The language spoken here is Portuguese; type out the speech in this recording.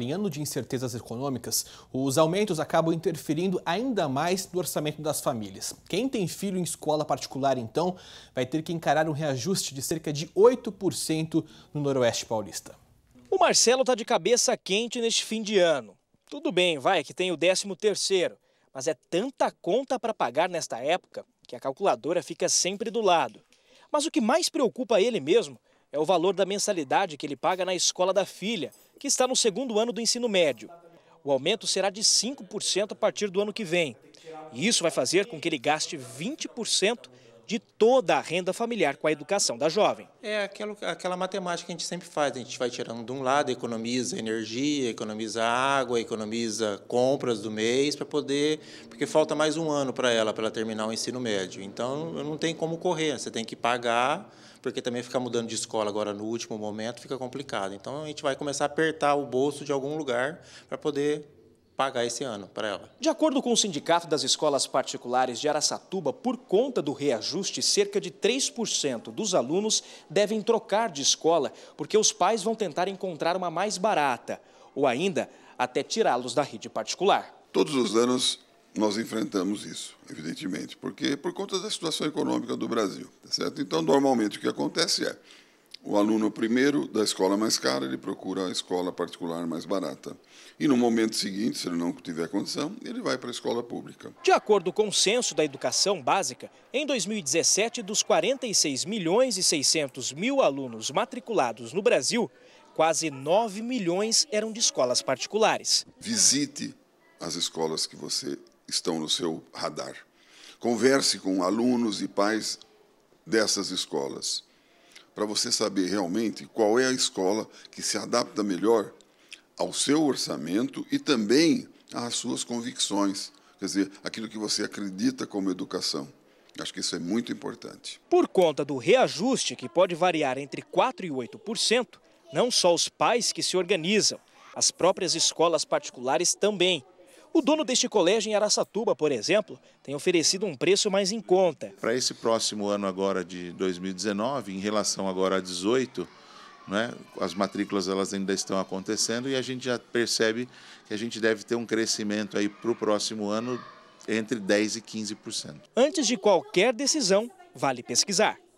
Em ano de incertezas econômicas, os aumentos acabam interferindo ainda mais no orçamento das famílias. Quem tem filho em escola particular, então, vai ter que encarar um reajuste de cerca de 8% no Noroeste Paulista. O Marcelo está de cabeça quente neste fim de ano. Tudo bem, vai, que tem o 13º, mas é tanta conta para pagar nesta época que a calculadora fica sempre do lado. Mas o que mais preocupa ele mesmo é o valor da mensalidade que ele paga na escola da filha, que está no segundo ano do ensino médio. O aumento será de 5% a partir do ano que vem. E isso vai fazer com que ele gaste 20% de toda a renda familiar com a educação da jovem. É aquela, aquela matemática que a gente sempre faz, né? a gente vai tirando de um lado, economiza energia, economiza água, economiza compras do mês para poder, porque falta mais um ano para ela, para ela terminar o ensino médio. Então, não tem como correr, você tem que pagar porque também ficar mudando de escola agora no último momento fica complicado. Então a gente vai começar a apertar o bolso de algum lugar para poder pagar esse ano para ela. De acordo com o Sindicato das Escolas Particulares de Araçatuba, por conta do reajuste, cerca de 3% dos alunos devem trocar de escola, porque os pais vão tentar encontrar uma mais barata, ou ainda até tirá-los da rede particular. Todos os anos nós enfrentamos isso, evidentemente, porque por conta da situação econômica do Brasil, tá certo? Então, normalmente o que acontece é o aluno primeiro da escola mais cara, ele procura a escola particular mais barata. E no momento seguinte, se ele não tiver condição, ele vai para a escola pública. De acordo com o Censo da Educação Básica, em 2017, dos 46 milhões e 600 mil alunos matriculados no Brasil, quase 9 milhões eram de escolas particulares. Visite as escolas que você estão no seu radar. Converse com alunos e pais dessas escolas para você saber realmente qual é a escola que se adapta melhor ao seu orçamento e também às suas convicções, quer dizer, aquilo que você acredita como educação. Acho que isso é muito importante. Por conta do reajuste, que pode variar entre 4% e 8%, não só os pais que se organizam, as próprias escolas particulares também o dono deste colégio em Araçatuba, por exemplo, tem oferecido um preço mais em conta. Para esse próximo ano agora de 2019, em relação agora a 18, né, as matrículas elas ainda estão acontecendo e a gente já percebe que a gente deve ter um crescimento aí para o próximo ano entre 10 e 15%. Antes de qualquer decisão, vale pesquisar.